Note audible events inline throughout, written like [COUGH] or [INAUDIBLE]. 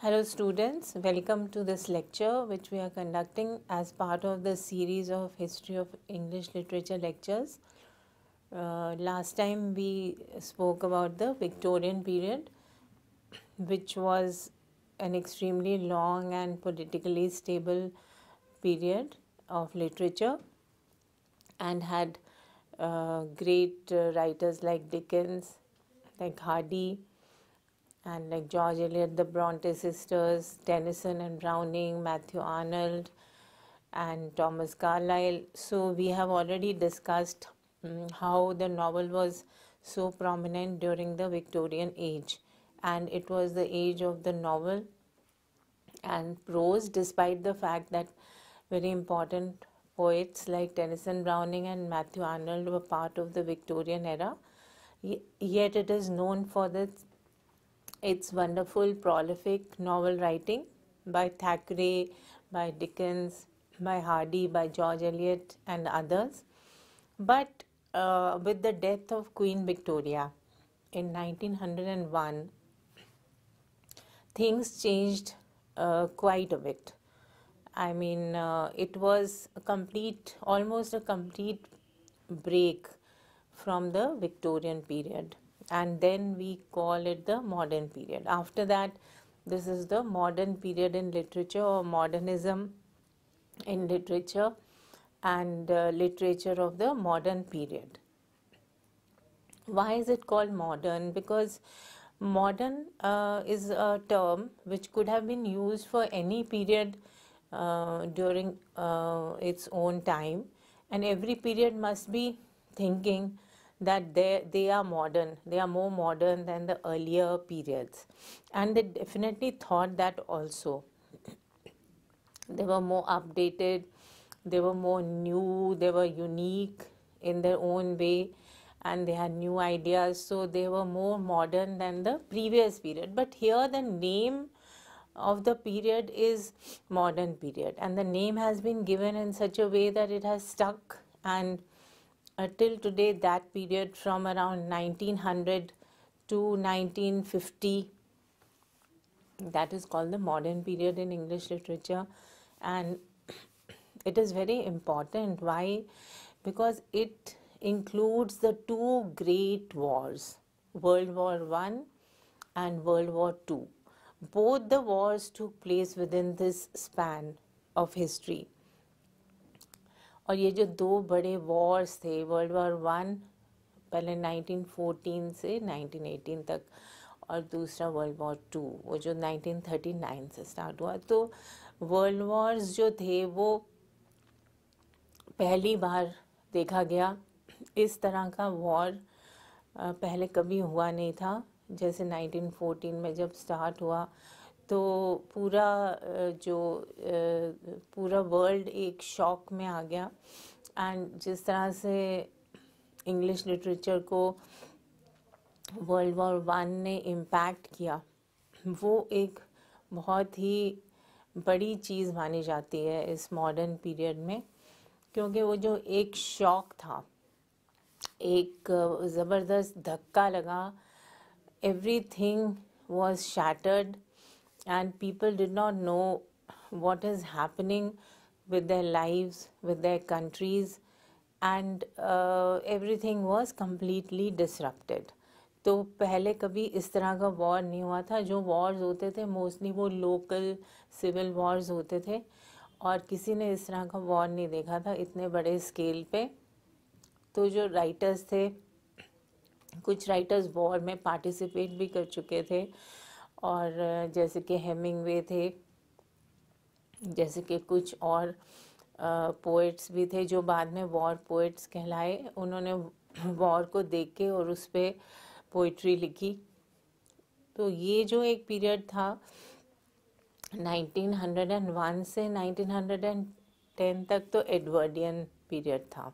Hello students, welcome to this lecture which we are conducting as part of the series of History of English Literature lectures. Uh, last time we spoke about the Victorian period which was an extremely long and politically stable period of literature and had uh, great uh, writers like Dickens, like Hardy, and like George Eliot, the Bronte sisters, Tennyson and Browning, Matthew Arnold, and Thomas Carlyle. So, we have already discussed um, how the novel was so prominent during the Victorian age, and it was the age of the novel and prose, despite the fact that very important poets like Tennyson, Browning, and Matthew Arnold were part of the Victorian era. Yet it is known for its its wonderful prolific novel writing by Thackeray, by Dickens, by Hardy, by George Eliot, and others. But uh, with the death of Queen Victoria in 1901, things changed uh, quite a bit. I mean, uh, it was a complete, almost a complete break from the Victorian period and then we call it the modern period. After that, this is the modern period in literature or modernism in literature and uh, literature of the modern period. Why is it called modern? Because modern uh, is a term which could have been used for any period uh, during uh, its own time and every period must be thinking that they they are modern they are more modern than the earlier periods and they definitely thought that also they were more updated they were more new they were unique in their own way and they had new ideas so they were more modern than the previous period but here the name of the period is modern period and the name has been given in such a way that it has stuck and until till today that period from around 1900 to 1950 that is called the modern period in english literature and [CLEARS THROAT] it is very important why because it includes the two great wars world war 1 and world war 2 both the wars took place within this span of history और ये जो दो बड़े Wars थे world war one पहले 1914 से 1918 तक और दूसरा वर्ल्ड वॉर टू वो जो 1939 से स्टार्ट हुआ तो वर्ल्ड वॉर्स जो थे वो पहली बार देखा गया इस तरह का वॉर पहले कभी हुआ नहीं था जैसे 1914 में जब स्टार्ट हुआ तो पूरा जो पूरा वर्ल्ड एक शॉक में आ गया एंड जिस तरह से इंग्लिश लिटरेचर को वर्ल्ड वॉर वन ने इम्पैक्ट किया वो एक बहुत ही बड़ी चीज़ मानी जाती है इस मॉडर्न पीरियड में क्योंकि वो जो एक शौक था एक ज़बरदस्त धक्का लगा everything was shattered and people did not know what is happening with their lives, with their countries, and uh, everything was completely disrupted. तो पहले कभी इस तरह का वॉर नहीं हुआ था जो वॉर्स होते थे मोस्टली वो लोकल सिविल वॉर्स होते थे और किसी ने इस तरह का वॉर नहीं देखा था इतने बड़े स्केल पे तो जो राइटर्स थे कुछ राइटर्स वॉर में पार्टिसिपेट भी कर चुके थे uh, और जैसे कि हेमिंगवे थे जैसे कि कुछ और पोइट्स भी थे जो बाद में वॉर पोइट्स कहलाए उन्होंने वॉर को देख के और उस पर पोइट्री लिखी तो ये जो एक पीरियड था 1901 से 1910 तक तो एडवर्डियन पीरियड था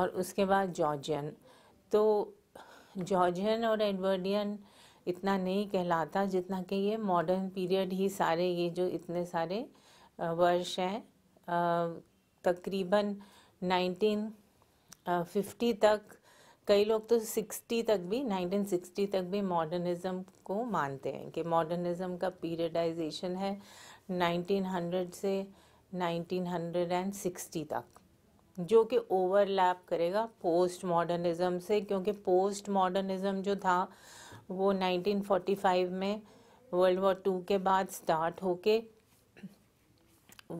और उसके बाद जॉर्जियन तो जॉर्जियन और एडवर्डियन इतना नहीं कहलाता जितना कि ये मॉडर्न पीरियड ही सारे ये जो इतने सारे वर्ष हैं तकरीबन 1950 तक कई लोग तो 60 तक भी 1960 तक भी मॉडर्निज़म को मानते हैं कि मॉडर्निज़म का पीरियडाइजेशन है 1900 से 1960 तक जो कि ओवरलैप करेगा पोस्ट मॉडर्निज़म से क्योंकि पोस्ट मॉडर्निज़म जो था वो 1945 में वर्ल्ड वॉर टू के बाद स्टार्ट होके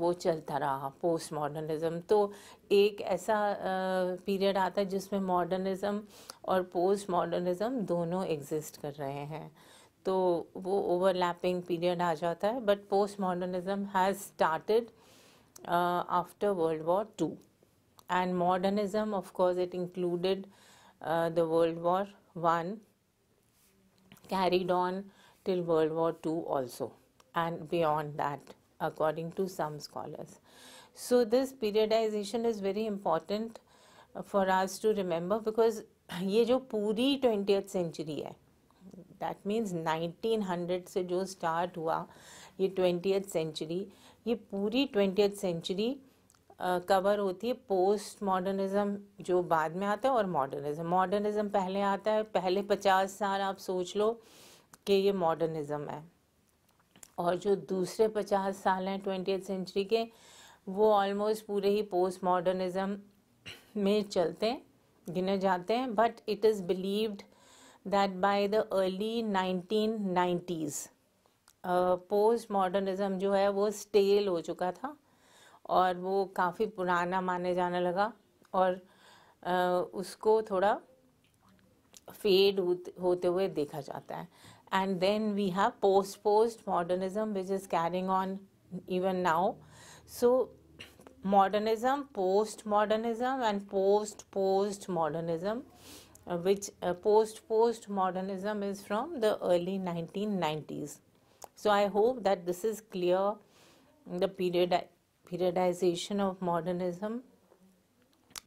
वो चलता रहा पोस्ट मॉडर्निज़म तो एक ऐसा पीरियड आता है जिसमें मॉडर्निज़म और पोस्ट मॉडर्निज़म दोनों एग्जिस्ट कर रहे हैं तो वो ओवरलैपिंग पीरियड आ जाता है but postmodernism has started after world war two and modernism of course it included the world war one carried on till World War II also and beyond that, according to some scholars. So, this periodization is very important uh, for us to remember because [CLEARS THROAT] ये जो पूरी 20th century है That means 1900 से जो start हुआ ये twentieth century ये पूरी 20th century कवर होती है पोस्ट मॉडर्निज़म जो बाद में आता है और मॉडर्निज्म मॉडर्निज़म पहले आता है पहले पचास साल आप सोच लो कि ये मॉडर्निज़्म है और जो दूसरे पचास साल हैं ट्वेंटी सेंचुरी के वो ऑलमोस्ट पूरे ही पोस्ट मॉडर्निज़्म में चलते हैं गिने जाते हैं but it is believed that by the early nineteen nineties postmodernism जो है वो स्टेल हो चुका था और वो काफ़ी पुराना माने जाने लगा और उसको थोड़ा फेड होते हुए देखा जाता है and then we have post postmodernism which is carrying on even now so modernism postmodernism and post postmodernism which post postmodernism is from the early nineteen nineties so I hope that this is clear the period periodization of modernism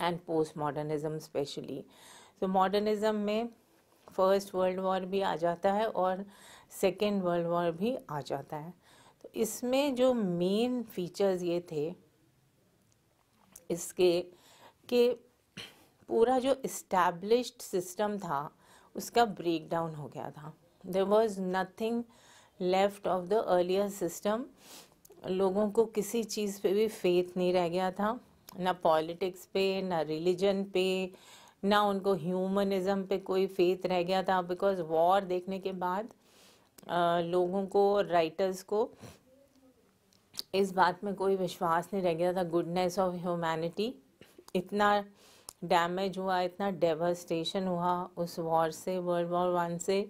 and post postmodernism specially तो modernism में first world war भी आ जाता है और second world war भी आ जाता है तो इसमें जो मेन फीचर्स ये थे इसके कि पूरा जो इस्टेब्लिश्ड सिस्टम था उसका ब्रेक डाउन हो गया था there was nothing left of the earlier system लोगों को किसी चीज़ पे भी फेथ नहीं रह गया था ना पॉलिटिक्स पे ना रिलीजन पे ना उनको ह्यूमनिज़म पे कोई फेथ रह गया था बिकॉज वॉर देखने के बाद आ, लोगों को राइटर्स को इस बात में कोई विश्वास नहीं रह गया था गुडनेस ऑफ ह्यूमैनिटी इतना डैमेज हुआ इतना डेवस्टेशन हुआ उस वॉर से वर्ल्ड वॉर वन से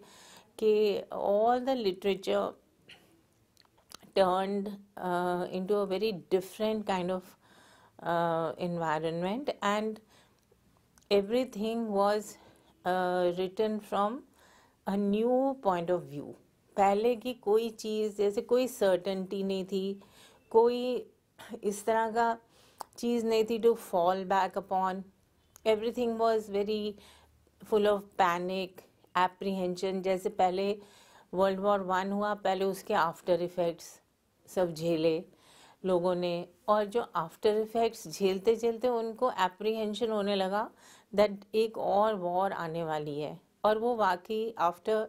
कि all the literature turned uh, into a very different kind of uh, environment and everything was uh, written from a new point of view पहले की कोई चीज़ जैसे कोई सर्टनटी नहीं थी कोई इस तरह का चीज़ नहीं थी to fall back upon everything was very full of panic apprehension जैसे पहले वर्ल्ड वॉर वन हुआ पहले उसके आफ्टर इफ़ेक्ट्स सब झेले लोगों ने और जो आफ्टर इफ़ेक्ट्स झेलते झेलते उनको एप्रीहेंशन होने लगा दैट एक और वॉर आने वाली है और वो वाकई after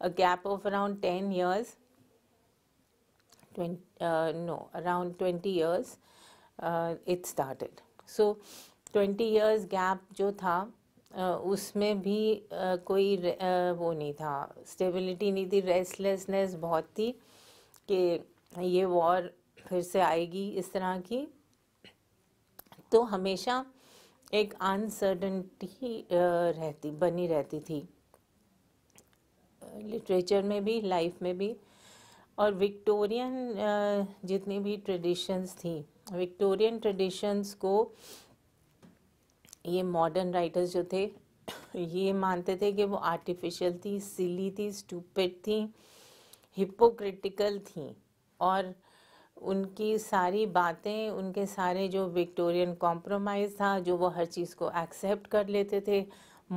a gap of around ten years no around twenty years it started so twenty years gap जो था Uh, उसमें भी uh, कोई uh, वो नहीं था स्टेबिलिटी नहीं थी रेस्टलेसनेस बहुत थी कि ये वॉर फिर से आएगी इस तरह की तो हमेशा एक अनसर्टनटी रहती बनी रहती थी लिटरेचर में भी लाइफ में भी और विक्टोरियन जितनी भी ट्रेडिशंस थी विक्टोरियन ट्रेडिशंस को ये मॉडर्न राइटर्स जो थे ये मानते थे कि वो आर्टिफिशियल थी सिली थी स्टूपिड थी हिपोक्रिटिकल थी और उनकी सारी बातें उनके सारे जो विक्टोरियन कॉम्प्रोमाइज़ था जो वो हर चीज़ को एक्सेप्ट कर लेते थे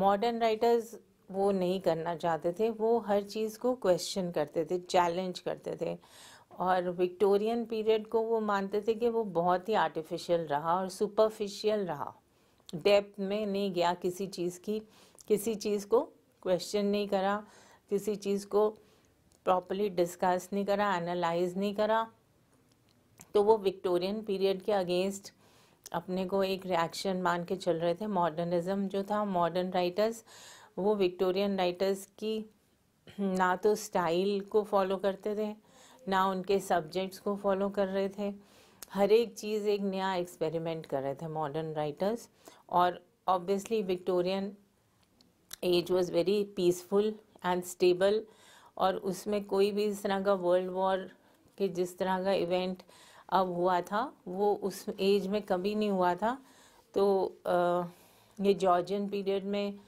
मॉडर्न राइटर्स वो नहीं करना चाहते थे वो हर चीज़ को क्वेश्चन करते थे चैलेंज करते थे और विक्टोरियन पीरियड को वो मानते थे कि वो बहुत ही आर्टिफिशियल रहा और सुपरफिशियल रहा डेप्थ में नहीं गया किसी चीज़ की किसी चीज़ को क्वेश्चन नहीं करा किसी चीज़ को प्रॉपरली डिस्कस नहीं करा एनालाइज नहीं करा तो वो विक्टोरियन पीरियड के अगेंस्ट अपने को एक रिएक्शन मान के चल रहे थे मॉडर्निज्म जो था मॉडर्न राइटर्स वो विक्टोरियन राइटर्स की ना तो स्टाइल को फॉलो करते थे ना उनके सब्जेक्ट्स को फॉलो कर रहे थे हर एक चीज़ एक नया एक्सपेरिमेंट कर रहे थे मॉडर्न राइटर्स और obviously Victorian age was very peaceful and stable और उसमें कोई भी इस तरह का वर्ल्ड वॉर के जिस तरह का इवेंट अब हुआ था वो उस एज में कभी नहीं हुआ था तो आ, ये जॉर्जियन पीरियड में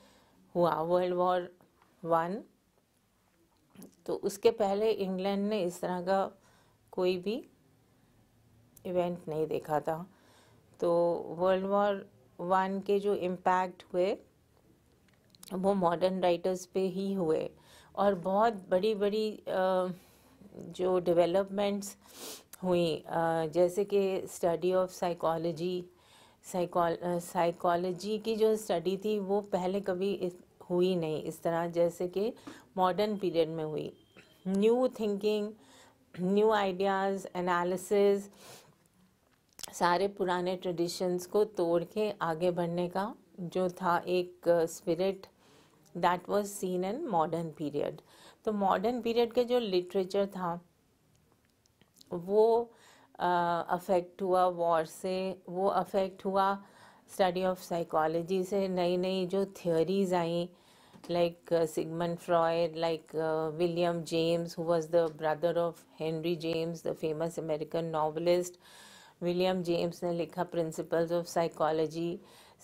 हुआ वर्ल्ड वॉर वन तो उसके पहले इंग्लैंड ने इस तरह का कोई भी इवेंट नहीं देखा था तो वर्ल्ड वॉर वन के जो इम्पैक्ट हुए वो मॉडर्न राइटर्स पे ही हुए और बहुत बड़ी बड़ी जो डेवलपमेंट्स हुई जैसे कि स्टडी ऑफ साइकोलॉजी साइकोलॉजी की जो स्टडी थी वो पहले कभी हुई नहीं इस तरह जैसे कि मॉडर्न पीरियड में हुई new thinking new ideas analysis सारे पुराने ट्रेडिशंस को तोड़ के आगे बढ़ने का जो था एक spirit that was seen in modern period तो मॉडर्न पीरियड के जो लिटरेचर था वो अफेक्ट हुआ वॉर से वो अफेक्ट हुआ स्टडी ऑफ साइकोलॉजी से नई नई जो थियोरीज आई like Sigmund Freud like William James who was the brother of Henry James the famous American novelist William James ने लिखा principles of psychology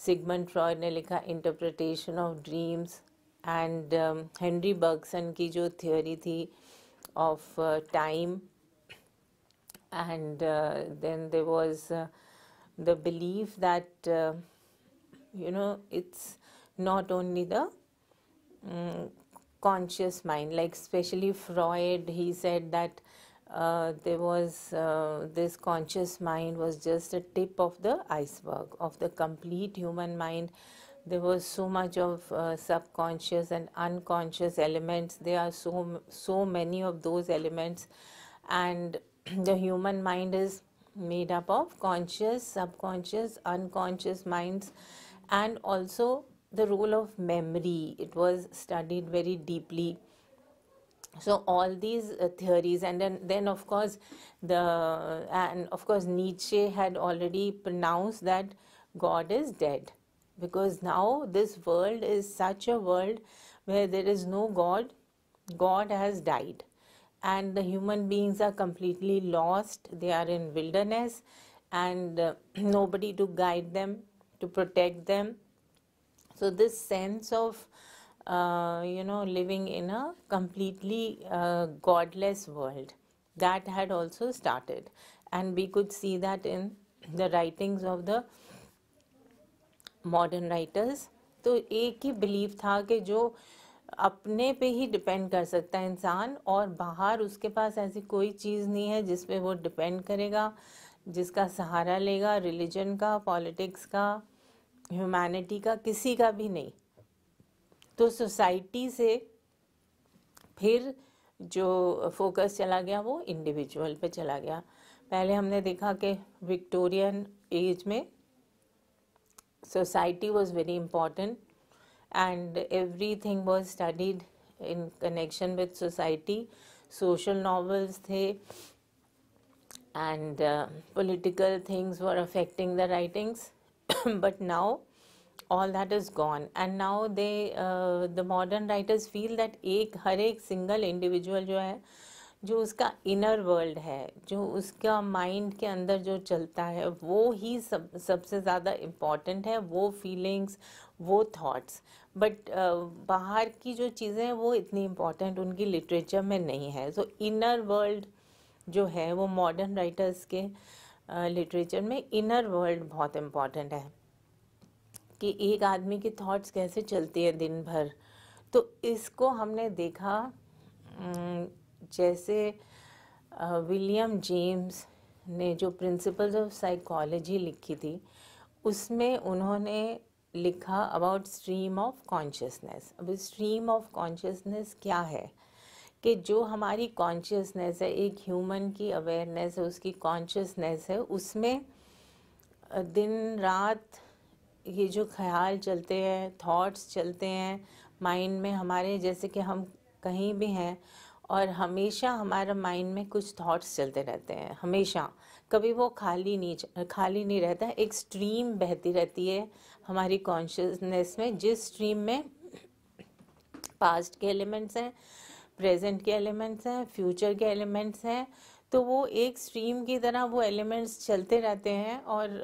Sigmund Freud ने लिखा interpretation of dreams And Henry um, Bergson की जो theory थी of time and then there was the believe that you know it's not only the mm, conscious mind like especially freud he said that uh, there was uh, this conscious mind was just a tip of the iceberg of the complete human mind there was so much of uh, subconscious and unconscious elements there are so so many of those elements and [CLEARS THROAT] the human mind is made up of conscious subconscious unconscious minds and also the role of memory it was studied very deeply so all these uh, theories and then, then of course the and of course nietzsche had already pronounced that god is dead because now this world is such a world where there is no God. God has died, and the human beings are completely lost. They are in wilderness, and uh, [CLEARS THROAT] nobody to guide them, to protect them. So this sense of uh, you know living in a completely uh, godless world that had also started, and we could see that in the writings of the modern writers तो एक ही believe था कि जो अपने पे ही depend कर सकता है इंसान और बाहर उसके पास ऐसी कोई चीज़ नहीं है जिस पे वो डिपेंड करेगा जिसका सहारा लेगा रिलीजन का पॉलिटिक्स का ह्यूमैनिटी का किसी का भी नहीं तो सोसाइटी से फिर जो फोकस चला गया वो इंडिविजुअल पे चला गया पहले हमने देखा कि विक्टोरियन एज में society was very important and everything was studied in connection with society. Social novels they and uh, political things were affecting the writings, [COUGHS] but now all that is gone and now they uh, the modern writers feel that एक हर एक single individual जो उसका inner world है जो उसका mind के अंदर जो चलता है वो ही सब सबसे ज़्यादा इम्पॉर्टेंट है वो फीलिंग्स वो थॉट्स बट बाहर की जो चीज़ें हैं वो इतनी इम्पॉर्टेंट उनकी लिटरेचर में नहीं है सो इनर वर्ल्ड जो है वो मॉडर्न राइटर्स के लिटरेचर में इनर वर्ल्ड बहुत इम्पॉर्टेंट है कि एक आदमी के थॉट्स कैसे चलती है दिन भर तो इसको हमने देखा जैसे विलियम जेम्स ने जो प्रिंसिपल्स ऑफ साइकोलॉजी लिखी थी उसमें उन्होंने लिखा अबाउट स्ट्रीम ऑफ कॉन्शियसनेस अब स्ट्रीम ऑफ कॉन्शियसनेस क्या है कि जो हमारी कॉन्शियसनेस है एक ह्यूमन की अवेयरनेस है उसकी कॉन्शियसनेस है उसमें दिन रात ये जो ख्याल चलते हैं थॉट्स चलते हैं माइंड में हमारे जैसे कि हम कहीं भी हैं और हमेशा हमारे माइंड में कुछ थॉट्स चलते रहते हैं हमेशा कभी वो खाली नहीं खाली नहीं रहता एक स्ट्रीम बहती रहती है हमारी कॉन्शियसनेस में जिस स्ट्रीम में पास्ट के एलिमेंट्स हैं प्रेजेंट के एलिमेंट्स हैं फ्यूचर के एलिमेंट्स हैं तो वो एक स्ट्रीम की तरह वो एलिमेंट्स चलते रहते हैं और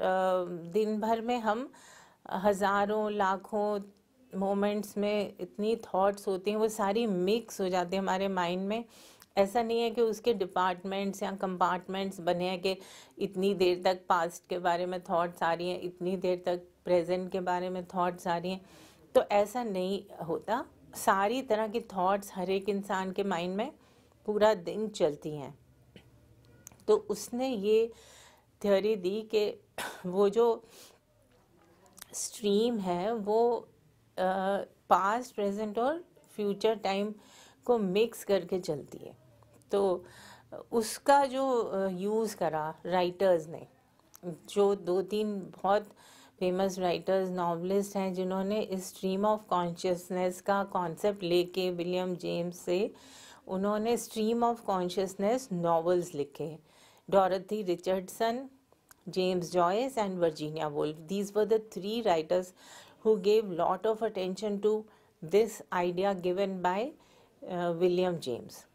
दिन भर में हम हज़ारों लाखों मोमेंट्स में इतनी थॉट्स होती हैं वो सारी मिक्स हो जाती है हमारे माइंड में ऐसा नहीं है कि उसके डिपार्टमेंट्स या कंपार्टमेंट्स बने हैं कि इतनी देर तक पास्ट के बारे में थॉट्स आ रही हैं इतनी देर तक प्रेजेंट के बारे में थॉट्स आ रही हैं तो ऐसा नहीं होता सारी तरह की थॉट्स हर एक इंसान के माइंड में पूरा दिन चलती हैं तो उसने ये थ्योरी दी कि वो जो स्ट्रीम है वो पास्ट प्रेजेंट और फ्यूचर टाइम को मिक्स करके चलती है तो उसका जो यूज़ करा राइटर्स ने जो दो तीन बहुत फेमस राइटर्स नॉवलिस्ट हैं जिन्होंने इस स्ट्रीम ऑफ कॉन्शियसनेस का कॉन्सेप्ट लेके विलियम जेम्स से उन्होंने स्ट्रीम ऑफ कॉन्शियसनेस नॉवेल्स लिखे Dorothy Richardson James Joyce and Virginia Woolf these were the three writers who gave lot of attention to this idea given by uh, William James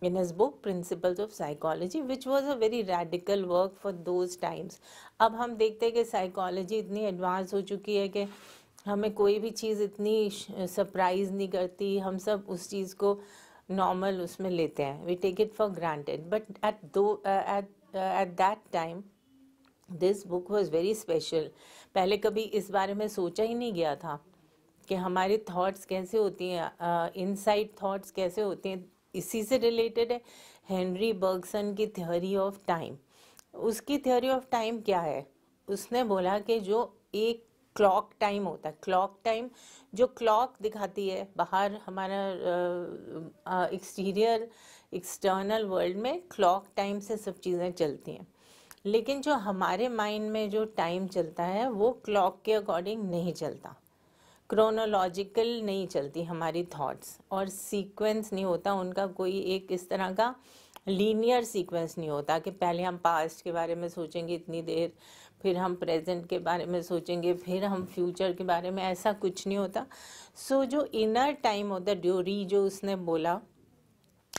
in his book Principles of Psychology which was a very radical work for those times. ab hum dekhte हैं ki psychology itni advanced ho chuki hai ki hame koi bhi cheez itni surprise nahi karti hum sab us cheez ko normal usme lete hain we take it for granted but at but uh, at uh, at that time this book was very special पहले कभी इस बारे में सोचा ही नहीं गया था कि हमारे थॉट्स कैसे होती हैं इनसाइड थॉट्स कैसे होते हैं इसी से रिलेटेड है हेनरी बर्गसन की थ्योरी ऑफ टाइम उसकी थ्योरी ऑफ टाइम क्या है उसने बोला कि जो एक क्लॉक टाइम होता है क्लॉक टाइम जो क्लॉक दिखाती है बाहर हमारा एक्सटीरियर एक्सटर्नल वर्ल्ड में क्लॉक टाइम से सब चीज़ें चलती हैं लेकिन जो हमारे माइंड में जो टाइम चलता है वो क्लॉक के अकॉर्डिंग नहीं चलता क्रोनोलॉजिकल नहीं चलती हमारी थॉट्स और सीक्वेंस नहीं होता उनका कोई एक इस तरह का लीनियर सीक्वेंस नहीं होता कि पहले हम पास्ट के बारे में सोचेंगे इतनी देर फिर हम प्रेजेंट के बारे में सोचेंगे फिर हम फ्यूचर के बारे में ऐसा कुछ नहीं होता सो so, जो इनर टाइम होता ड्योरी जो उसने बोला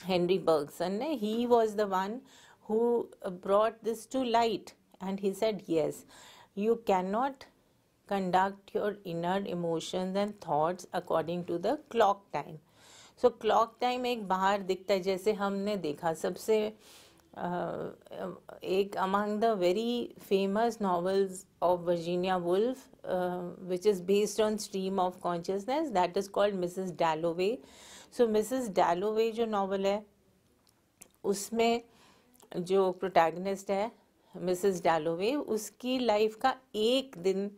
हेनरी बर्गसन ने he was the one who uh, brought this to light and he said yes you cannot conduct your inner emotions and thoughts according to the clock time so clock time ek bahar dikhta hai jaise humne dekha sabse ek among the very famous novels of virginia woolf uh, which is based on stream of consciousness that is called mrs dalloway so mrs dalloway jo novel hai usme uh, जो protagonist है Mrs Dalloway उसकी life का एक दिन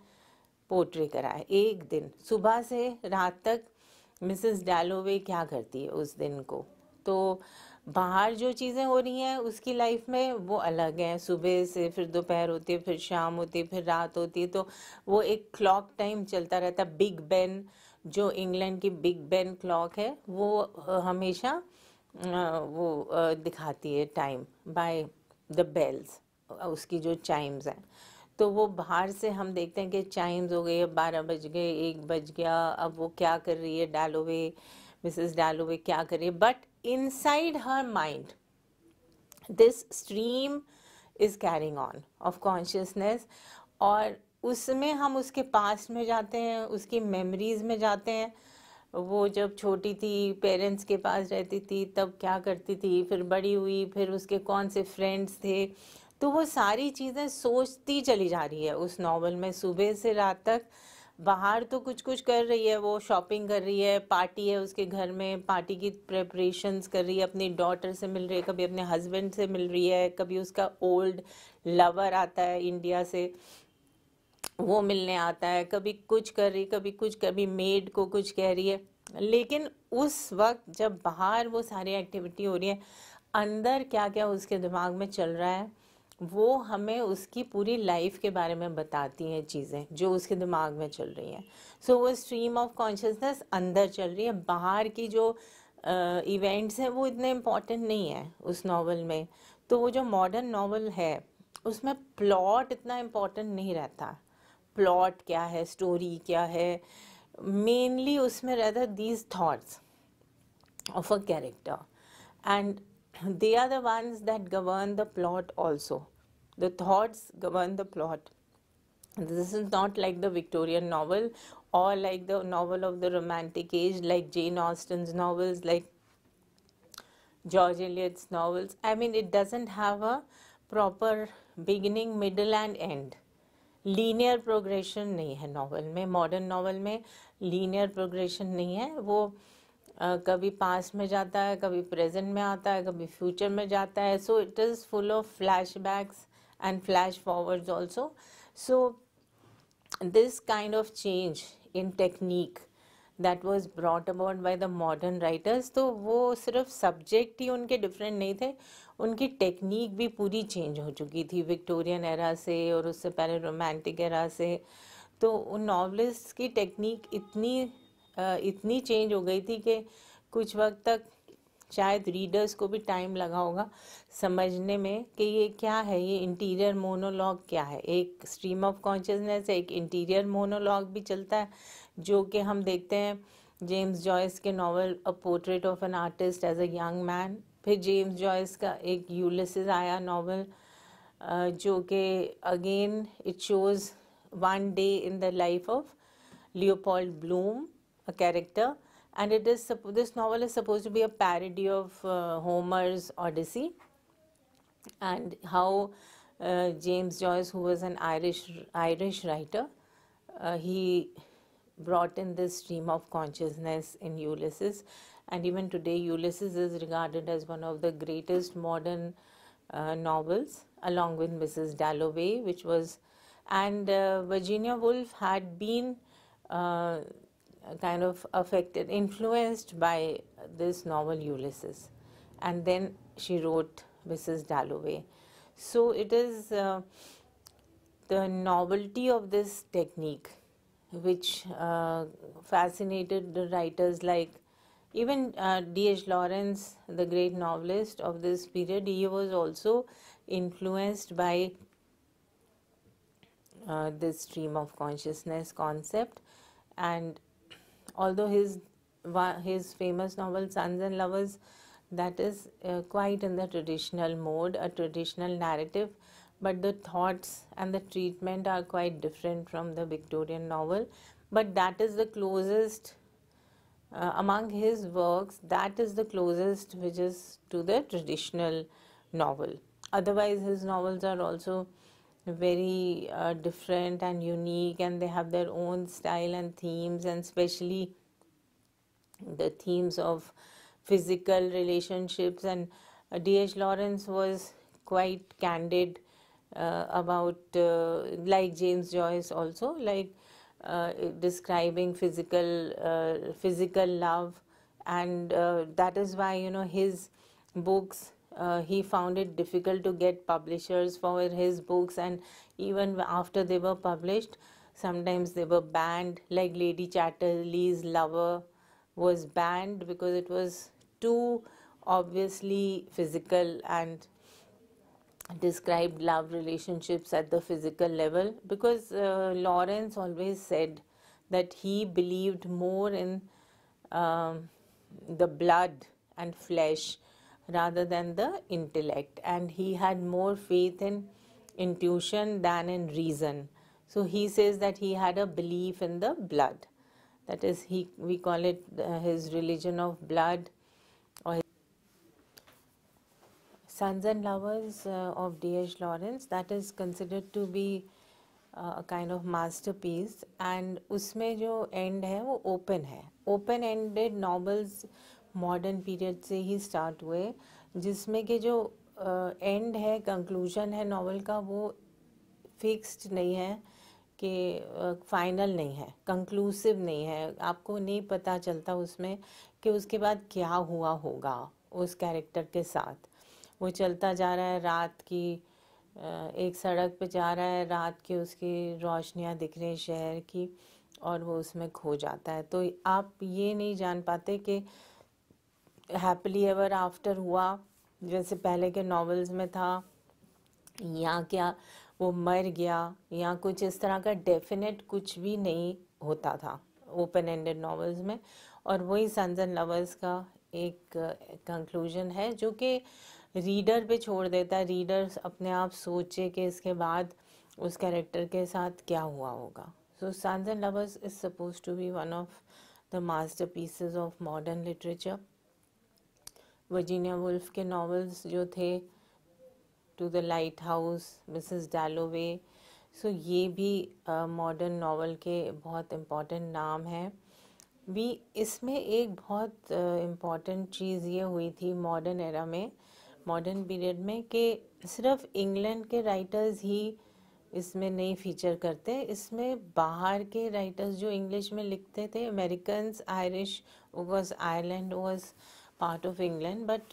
portray करा है एक दिन सुबह से रात तक मिसेस डालोवे क्या करती है उस दिन को तो बाहर जो चीज़ें हो रही हैं उसकी लाइफ में वो अलग हैं सुबह से फिर दोपहर होती है फिर शाम होती है फिर रात होती है तो वो एक क्लॉक टाइम चलता रहता है बिग बैन जो इंग्लैंड की बिग बैन क्लॉक है वो हमेशा वो दिखाती है टाइम बाय द बेल्स उसकी जो चाइम्स हैं तो वो बाहर से हम देखते हैं कि चाइम्स हो गई बारह बज गए एक बज गया अब वो क्या कर रही है डालोवे मिसेस डालोवे क्या कर रही है but inside her mind this stream is carrying on of consciousness और उसमें हम उसके पास्ट में जाते हैं उसकी मेमोरीज में जाते हैं वो जब छोटी थी पेरेंट्स के पास रहती थी तब क्या करती थी फिर बड़ी हुई फिर उसके कौन से फ्रेंड्स थे तो वो सारी चीज़ें सोचती चली जा रही है उस नावल में सुबह से रात तक बाहर तो कुछ कुछ कर रही है वो शॉपिंग कर रही है पार्टी है उसके घर में पार्टी की प्रेपरेशंस कर रही है अपनी डॉटर से मिल रही है कभी अपने हस्बैंड से मिल रही है कभी उसका ओल्ड लवर आता है इंडिया से वो मिलने आता है कभी कुछ कर रही कभी कुछ कभी मेड को कुछ कह रही है लेकिन उस वक्त जब बाहर वो सारी एक्टिविटी हो रही है अंदर क्या क्या उसके दिमाग में चल रहा है वो हमें उसकी पूरी लाइफ के बारे में बताती हैं चीज़ें जो उसके दिमाग में चल रही हैं सो so, वो स्ट्रीम ऑफ कॉन्शियसनेस अंदर चल रही है बाहर की जो इवेंट्स हैं वो इतने इम्पॉर्टेंट नहीं है उस नावल में तो वो जो मॉडर्न नावल है उसमें प्लॉट इतना इम्पॉर्टेंट नहीं रहता Plot, क्या है स्टोरी Mainly, है these thoughts of a character, and they are the ones that govern the plot. Also, the thoughts govern the plot. This is not like the Victorian novel or like the novel of the Romantic Age, like Jane Austen's novels, like George Eliot's novels. I mean, it doesn't have a proper beginning, middle, and end. Linear progression नहीं है novel में modern novel में linear progression नहीं है वो आ, कभी past में जाता है कभी प्रेजेंट में आता है कभी फ्यूचर में जाता है so it is full of flashbacks and flash forwards also so this kind of change in technique that was brought about by the modern writers तो वो सिर्फ सब्जेक्ट ही उनके डिफरेंट नहीं थे उनकी टेक्निक भी पूरी चेंज हो चुकी थी विक्टोरियन एरा से और उससे पहले रोमांटिक एरा से तो उन नावल्स की टेक्निक इतनी इतनी चेंज हो गई थी कि कुछ वक्त तक शायद रीडर्स को भी टाइम लगा होगा समझने में कि ये क्या है ये इंटीरियर मोनोलॉग क्या है एक स्ट्रीम ऑफ कॉन्शियसनेस एक इंटीरियर मोनोलॉग भी चलता है जो कि हम देखते हैं जेम्स जॉयस के novel a portrait of an artist as a young man फिर जेम्स जॉयस a एक यूलिसिस आया नावल जो कि again one day in the life of Leopold Bloom, a character, and it is this novel is supposed to be a parody of uh, Homer's Odyssey, and how uh, James Joyce, who was an Irish Irish writer, uh, he brought in this stream of consciousness in Ulysses, and even today Ulysses is regarded as one of the greatest modern uh, novels along with Mrs. Dalloway which was and uh, Virginia Woolf had been uh, kind of affected influenced by this novel Ulysses and then she wrote Mrs. Dalloway so it is uh, the novelty of this technique which uh, fascinated the writers like even uh, D.H. Lawrence, the great novelist of this period, he was also influenced by uh, this stream of consciousness concept. And although his his famous novel Sons and Lovers, that is uh, quite in the traditional mode, a traditional narrative, but the thoughts and the treatment are quite different from the Victorian novel. But that is the closest uh, among his works that is the closest which is to the traditional novel. Otherwise his novels are also very uh, different and unique and they have their own style and themes and especially the themes of physical relationships and uh, D.H. Lawrence was quite candid uh, about uh, like James Joyce also like uh, describing physical uh, physical love, and uh, that is why you know his books uh, he found it difficult to get publishers for his books and even after they were published sometimes they were banned like lady chatterley's lover was banned because it was too obviously physical and described love relationships at the physical level because uh, Lawrence always said that he believed more in um, the blood and flesh rather than the intellect and he had more faith in intuition than in reason so he says that he had a belief in the blood that is he we call it uh, his religion of blood Sons and Lovers uh, of D.H. Lawrence, that is considered to be uh, a kind of masterpiece and उसमें जो end है वो open है open ended novels modern period से ही start हुए जिसमें कि जो एंड uh, end है कंक्लूजन है novel का वो फिक्स्ड नहीं है कि फाइनल uh, नहीं है कंक्लूसिव नहीं है आपको नहीं पता चलता उसमें कि उसके बाद क्या हुआ होगा उस कैरेक्टर के साथ वो चलता जा रहा है रात की एक सड़क पे जा रहा है रात की उसकी रोशनियाँ दिख रही हैं शहर की और वो उसमें खो जाता है तो आप ये नहीं जान पाते कि हैप्पली एवर आफ्टर हुआ जैसे पहले के नॉवेल्स में था या क्या वो मर गया या कुछ इस तरह का डेफिनेट कुछ भी नहीं होता था ओपन एंडेड नॉवेल्स में और वही सन्स एंड लवर्स का एक कंक्लूजन है जो कि रीडर पे छोड़ देता है रीडर अपने आप सोचे कि इसके बाद उस कैरेक्टर के साथ क्या हुआ होगा so sons and lovers is suppose to be one of the masterpieces of modern literature Virginia Woolf के नॉवेल्स जो थे to the lighthouse Mrs Dalloway so ये भी मॉडर्न uh, नावल के बहुत इम्पॉर्टेंट नाम हैं भी इसमें एक बहुत इम्पॉर्टेंट uh, चीज़ ये हुई थी मॉडर्न एरा में मॉडर्न पीरियड में कि सिर्फ इंग्लैंड के राइटर्स ही इसमें नहीं फीचर करते इसमें बाहर के राइटर्स जो इंग्लिश में लिखते थे American Irish was Ireland was part of England but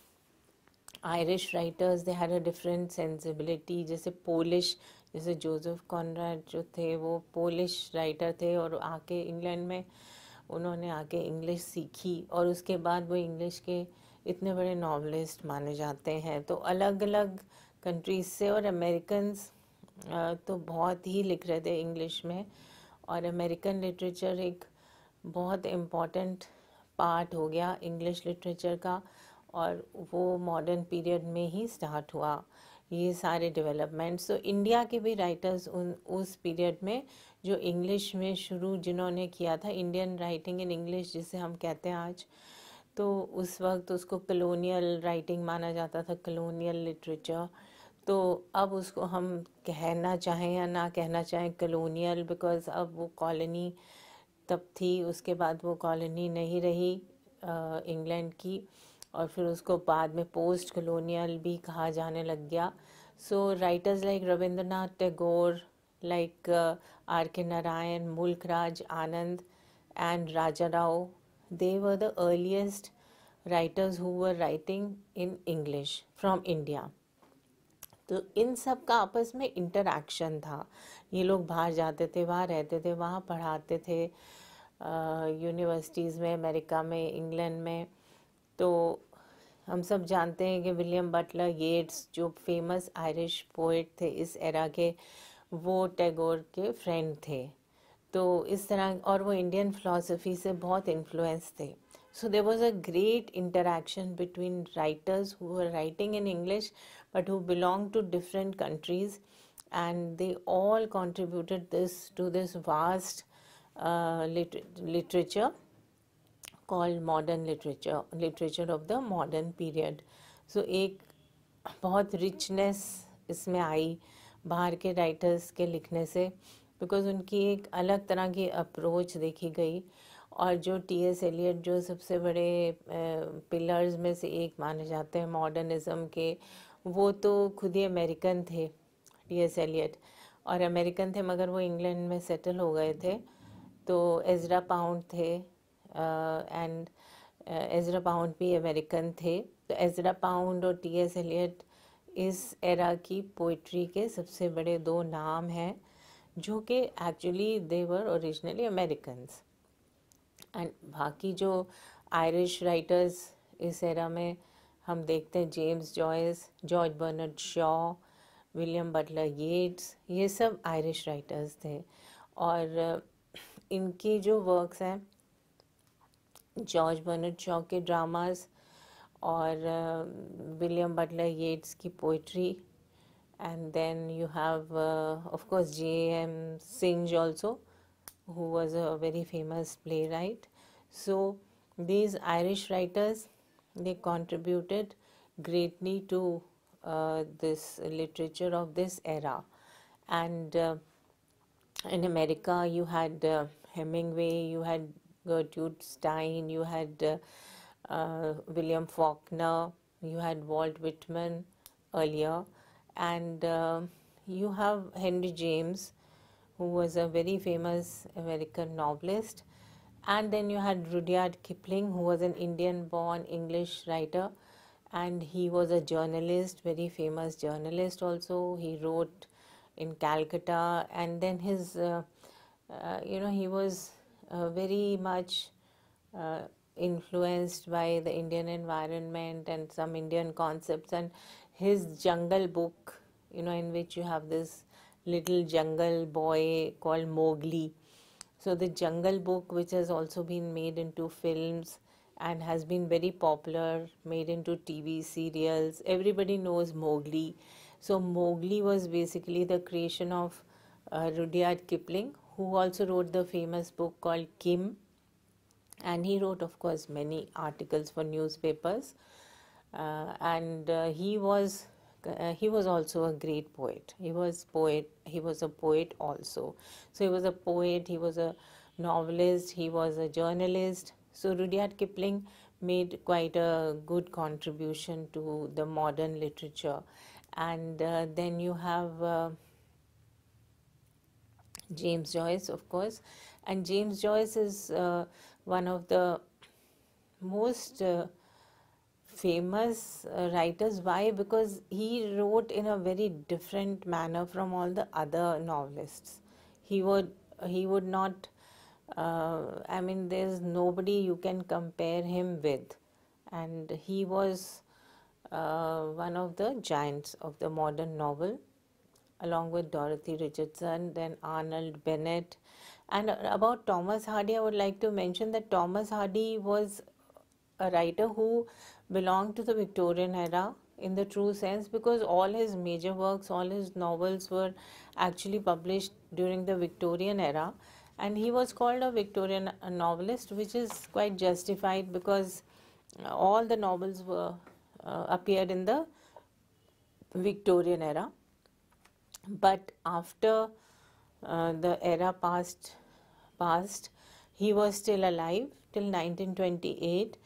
Irish writers they had a different sensibility जैसे पोलिश जैसे जोसेफ कॉनराड जो थे वो पोलिश राइटर थे और आके इंग्लैंड में उन्होंने आके इंग्लिश सीखी और उसके बाद वो इंग्लिश के इतने बड़े नावलिस्ट माने जाते हैं तो अलग अलग कंट्रीज से और अमेरिकन्स तो बहुत ही लिख रहे थे इंग्लिश में और अमेरिकन लिटरेचर एक बहुत इम्पॉर्टेंट पार्ट हो गया इंग्लिश लिटरेचर का और वो मॉडर्न पीरियड में ही स्टार्ट हुआ ये सारे डेवलपमेंट्स तो इंडिया के भी राइटर्स उन उस पीरियड में जो इंग्लिश में शुरू जिन्होंने किया था इंडियन राइटिंग इन इंग्लिश जिसे हम कहते हैं आज तो उस वक्त उसको कलोनियल राइटिंग माना जाता था कलोनियल लिटरेचर तो अब उसको हम कहना चाहें या ना कहना चाहें कलोनियल बिकॉज़ अब वो कॉलोनी तब थी उसके बाद वो कॉलोनी नहीं रही इंग्लैंड की और फिर उसको बाद में पोस्ट कलोनियल भी कहा जाने लग गया so writers like Rabindranath Tagore like R K Narayan Mulk Anand and Raja Rao they were the earliest writers who were writing in English from India तो इन सब का आपस में इंटरक्शन था ये लोग बाहर जाते थे वहाँ रहते थे वहाँ पढ़ाते थे यूनिवर्सिटीज़ में अमेरिका में इंग्लैंड में तो हम सब जानते हैं कि विलियम बटलर येट्स जो फेमस आयरिश पोइट थे इस एरा के वो टैगोर के फ्रेंड थे तो इस तरह और वो इंडियन फिलोसफी से बहुत इन्फ्लुएंस थे so there was a great interaction between writers who are writing in English but who belong to different countries and they all contributed this to this vast literature called modern literature literature of the modern period so एक बहुत richness इसमें आई बाहर के writers के लिखने से because उनकी एक अलग तरह की अप्रोच देखी गई और जो टी एस एलियट जो सबसे बड़े पिलर्स में से एक माने जाते हैं मॉडर्निज़म के वो तो खुद ही अमेरिकन थे टी एस एलियट और अमेरिकन थे मगर वो इंग्लैंड में सेटल हो गए थे तो एजरा पाउंड थे एंड एजरा पाउंड भी अमेरिकन थे तो एजरा पाउंड और टी एस एलियट इस एरा की पोइट्री के सबसे बड़े दो नाम हैं जो कि actually they were originally American and बाकी जो आयरिश राइटर्स इस एरा में हम देखते हैं James Joyce George Bernard Shaw William Butler Yeats ये सब आयरिश राइटर्स थे और uh, इनकी जो वर्क्स हैं जॉर्ज बर्नर्ड शॉ के ड्रामास और विलियम बटलर येट्स की poetry and then you have uh, of course J.M. Synge also who was a very famous playwright so these Irish writers they contributed greatly to uh, this literature of this era and uh, in America you had uh, Hemingway you had Gertrude Stein you had uh, uh, William Faulkner you had Walt Whitman earlier and uh, you have Henry James, who was a very famous American novelist, and then you had Rudyard Kipling, who was an Indian-born English writer, and he was a journalist, very famous journalist also. He wrote in Calcutta, and then his, uh, uh, you know, he was uh, very much uh, influenced by the Indian environment and some Indian concepts and his jungle book, you know, in which you have this little jungle boy called Mowgli. So, the Jungle Book, which has also been made into films and has been very popular, made into TV serials. Everybody knows Mowgli. So, Mowgli was basically the creation of uh, Rudyard Kipling, who also wrote the famous book called Kim. And he wrote, of course, many articles for newspapers. Uh, and uh, he was uh, he was also a great poet he was poet he was a poet also so he was a poet he was a novelist he was a journalist so rudyard kipling made quite a good contribution to the modern literature and uh, then you have uh, james joyce of course and james joyce is uh, one of the most famous uh, writers. Why? Because he wrote in a very different manner from all the other novelists. He would he would not. Uh, I mean, there's nobody you can compare him with, and he was uh, one of the giants of the modern novel, along with Dorothy Richardson, then Arnold Bennett, and uh, about Thomas Hardy. I would like to mention that Thomas Hardy was a writer who belonged to the Victorian era in the true sense because all his major works, all his novels were actually published during the Victorian era. And he was called a Victorian novelist, which is quite justified because uh, all the novels were uh, appeared in the Victorian era. But after uh, the era passed, passed, he was still alive till 1928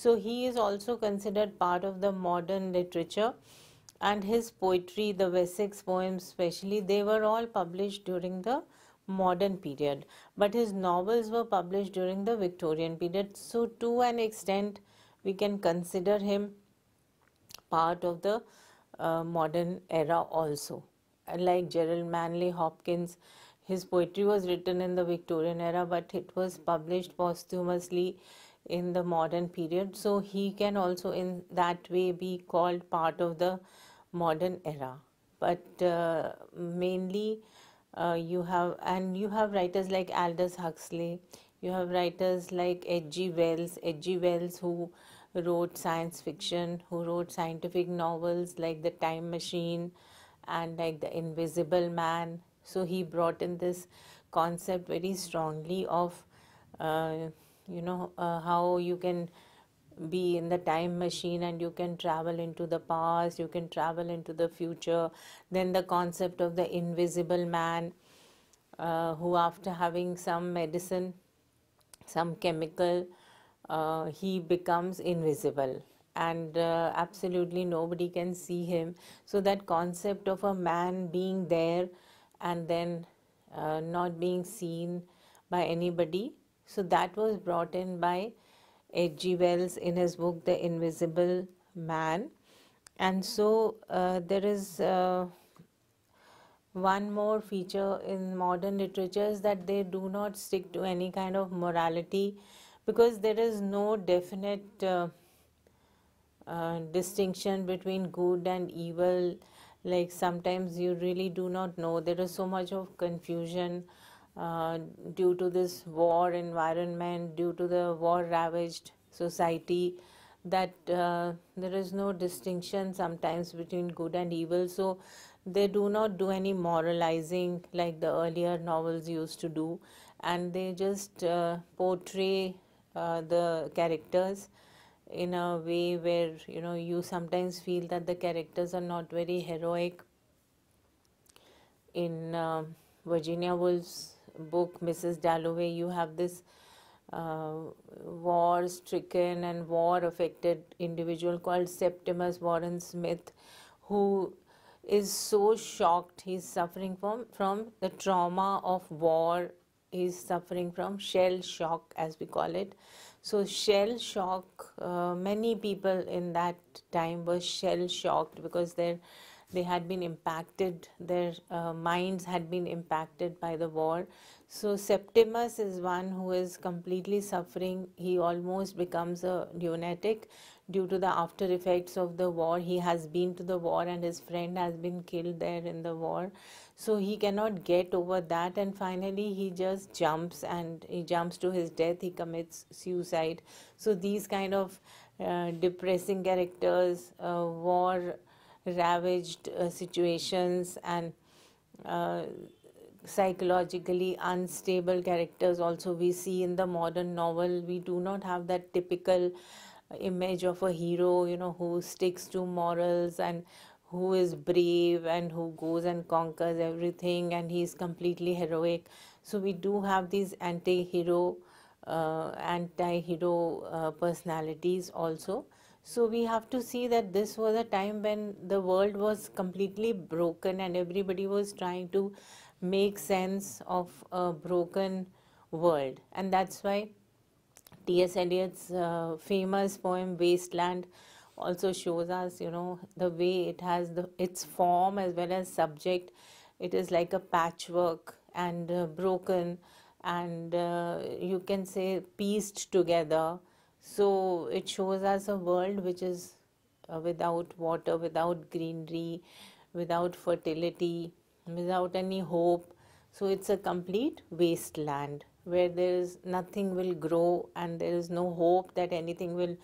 so he is also considered part of the modern literature and his poetry, the Wessex poems especially, they were all published during the modern period. But his novels were published during the Victorian period. So to an extent, we can consider him part of the uh, modern era also. Like Gerald Manley Hopkins, his poetry was written in the Victorian era, but it was published posthumously in the modern period so he can also in that way be called part of the modern era but uh, mainly uh, you have and you have writers like aldous huxley you have writers like h.g wells h.g wells who wrote science fiction who wrote scientific novels like the time machine and like the invisible man so he brought in this concept very strongly of uh, you know uh, how you can be in the time machine and you can travel into the past you can travel into the future then the concept of the invisible man uh, who after having some medicine some chemical uh, he becomes invisible and uh, absolutely nobody can see him so that concept of a man being there and then uh, not being seen by anybody so that was brought in by H.G. Wells in his book The Invisible Man. And so uh, there is uh, one more feature in modern literatures that they do not stick to any kind of morality because there is no definite uh, uh, distinction between good and evil. Like sometimes you really do not know. There is so much of confusion uh, due to this war environment, due to the war ravaged society, that uh, there is no distinction sometimes between good and evil. So they do not do any moralizing like the earlier novels used to do, and they just uh, portray uh, the characters in a way where you know you sometimes feel that the characters are not very heroic in uh, Virginia Woolf's book, Mrs. Dalloway, you have this uh, war stricken and war affected individual called Septimus Warren Smith, who is so shocked. He's suffering from, from the trauma of war. He's suffering from shell shock, as we call it. So, shell shock, uh, many people in that time were shell shocked because they're they had been impacted, their uh, minds had been impacted by the war. So Septimus is one who is completely suffering. He almost becomes a lunatic due to the after effects of the war. He has been to the war and his friend has been killed there in the war. So he cannot get over that and finally he just jumps and he jumps to his death. He commits suicide. So these kind of uh, depressing characters, uh, war ravaged uh, situations and uh, psychologically unstable characters also we see in the modern novel we do not have that typical image of a hero you know who sticks to morals and who is brave and who goes and conquers everything and he is completely heroic so we do have these anti-hero uh, anti-hero uh, personalities also so we have to see that this was a time when the world was completely broken and everybody was trying to make sense of a broken world. And that's why T.S. Eliot's uh, famous poem Wasteland also shows us, you know, the way it has the, its form as well as subject. It is like a patchwork and uh, broken and uh, you can say pieced together so it shows us a world which is uh, without water, without greenery, without fertility, without any hope. So it's a complete wasteland where there is nothing will grow and there is no hope that anything will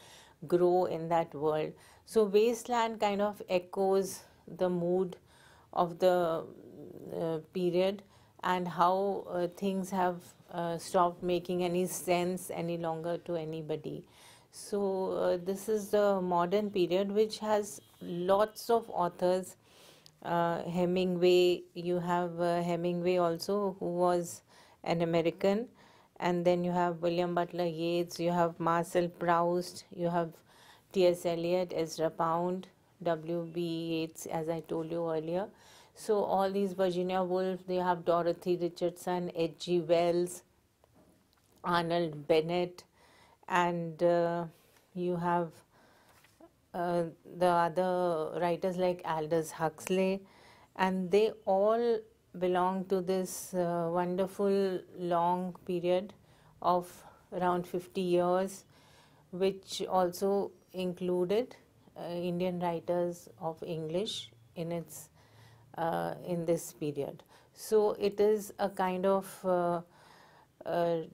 grow in that world. So wasteland kind of echoes the mood of the uh, period and how uh, things have uh, stopped making any sense any longer to anybody. So uh, this is the modern period which has lots of authors. Uh, Hemingway, you have uh, Hemingway also who was an American and then you have William Butler Yeats, you have Marcel Proust, you have T.S. Eliot, Ezra Pound, W.B. Yeats as I told you earlier. So all these Virginia Woolf, they have Dorothy Richardson, H.G. Wells, Arnold Bennett, and uh, you have uh, the other writers like Aldous Huxley, and they all belong to this uh, wonderful long period of around 50 years, which also included uh, Indian writers of English in its uh, in this period. So it is a kind of uh, a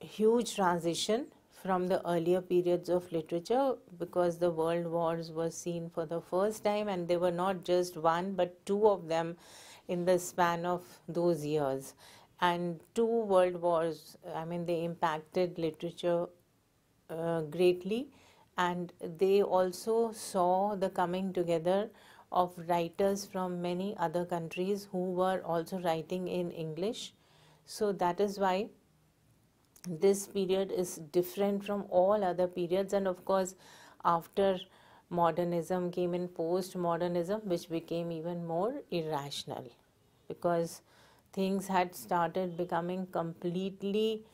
huge transition from the earlier periods of literature because the world wars were seen for the first time and they were not just one but two of them in the span of those years. And two world wars, I mean, they impacted literature uh, greatly and they also saw the coming together of writers from many other countries who were also writing in English. So that is why this period is different from all other periods, and of course, after modernism came in postmodernism, which became even more irrational because things had started becoming completely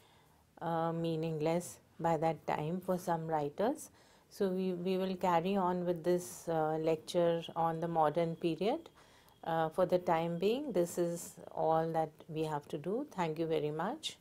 uh, meaningless by that time for some writers so we, we will carry on with this uh, lecture on the modern period. Uh, for the time being, this is all that we have to do. Thank you very much.